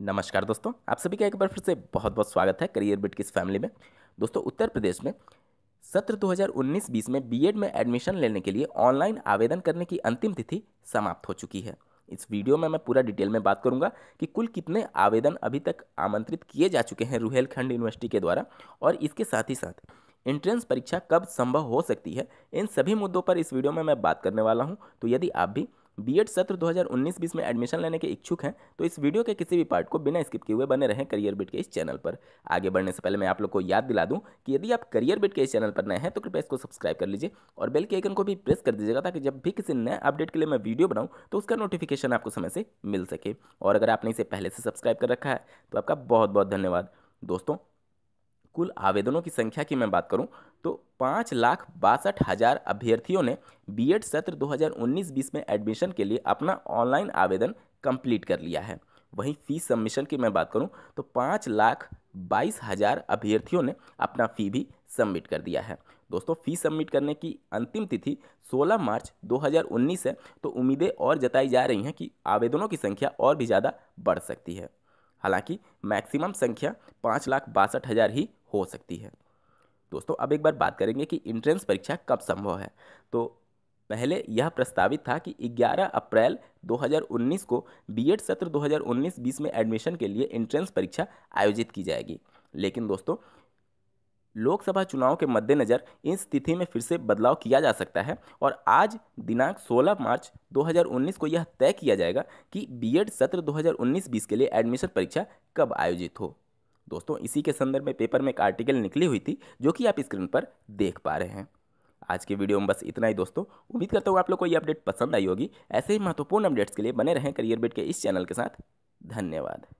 नमस्कार दोस्तों आप सभी का एक बार फिर से बहुत बहुत स्वागत है करियर बिट की इस फैमिली में दोस्तों उत्तर प्रदेश में सत्र 2019-20 में बीएड में एडमिशन लेने के लिए ऑनलाइन आवेदन करने की अंतिम तिथि समाप्त हो चुकी है इस वीडियो में मैं पूरा डिटेल में बात करूंगा कि कुल कितने आवेदन अभी तक आमंत्रित किए जा चुके हैं रुहेलखंड यूनिवर्सिटी के द्वारा और इसके साथ ही साथ एंट्रेंस परीक्षा कब संभव हो सकती है इन सभी मुद्दों पर इस वीडियो में मैं बात करने वाला हूँ तो यदि आप भी बीएड सत्र 2019-20 में एडमिशन लेने के इच्छुक हैं तो इस वीडियो के किसी भी पार्ट को बिना स्किप किए हुए बने रहें करियर बिट के इस चैनल पर आगे बढ़ने से पहले मैं आप लोग को याद दिला दूं कि यदि आप करियर बिट के इस चैनल पर नए हैं तो कृपया इसको सब्सक्राइब कर लीजिए और बेल के आइकन को भी प्रेस कर दीजिएगा ताकि जब भी किसी नए अपडेट के लिए मैं वीडियो बनाऊँ तो उसका नोटिफिकेशन आपको समय से मिल सके और अगर आपने इसे पहले से सब्सक्राइब कर रखा है तो आपका बहुत बहुत धन्यवाद दोस्तों कुल आवेदनों की संख्या की मैं बात करूं तो पाँच लाख बासठ हज़ार अभ्यर्थियों ने बीएड सत्र 2019-20 में एडमिशन के लिए अपना ऑनलाइन आवेदन कंप्लीट कर लिया है वहीं फ़ीस सबमिशन की मैं बात करूं तो पाँच लाख बाईस हज़ार अभ्यर्थियों ने अपना फ़ी भी सबमिट कर दिया है दोस्तों फ़ीस सबमिट करने की अंतिम तिथि 16 मार्च 2019 है तो उम्मीदें और जताई जा रही हैं कि आवेदनों की संख्या और भी ज़्यादा बढ़ सकती है हालांकि मैक्सिमम संख्या पाँच लाख बासठ हज़ार ही हो सकती है दोस्तों अब एक बार बात करेंगे कि इंट्रेंस परीक्षा कब संभव है तो पहले यह प्रस्तावित था कि 11 अप्रैल 2019 को बीएड सत्र 2019-20 में एडमिशन के लिए इंट्रेंस परीक्षा आयोजित की जाएगी लेकिन दोस्तों लोकसभा चुनाव के मद्देनज़र इस स्थिति में फिर से बदलाव किया जा सकता है और आज दिनांक 16 मार्च 2019 को यह तय किया जाएगा कि बीएड सत्र 2019-20 के लिए एडमिशन परीक्षा कब आयोजित हो दोस्तों इसी के संदर्भ में पेपर में एक आर्टिकल निकली हुई थी जो कि आप स्क्रीन पर देख पा रहे हैं आज के वीडियो में बस इतना ही दोस्तों उम्मीद करता हूँ आप लोग को ये अपडेट पसंद आई होगी ऐसे ही महत्वपूर्ण अपडेट्स के लिए बने रहें करियर बेट के इस चैनल के साथ धन्यवाद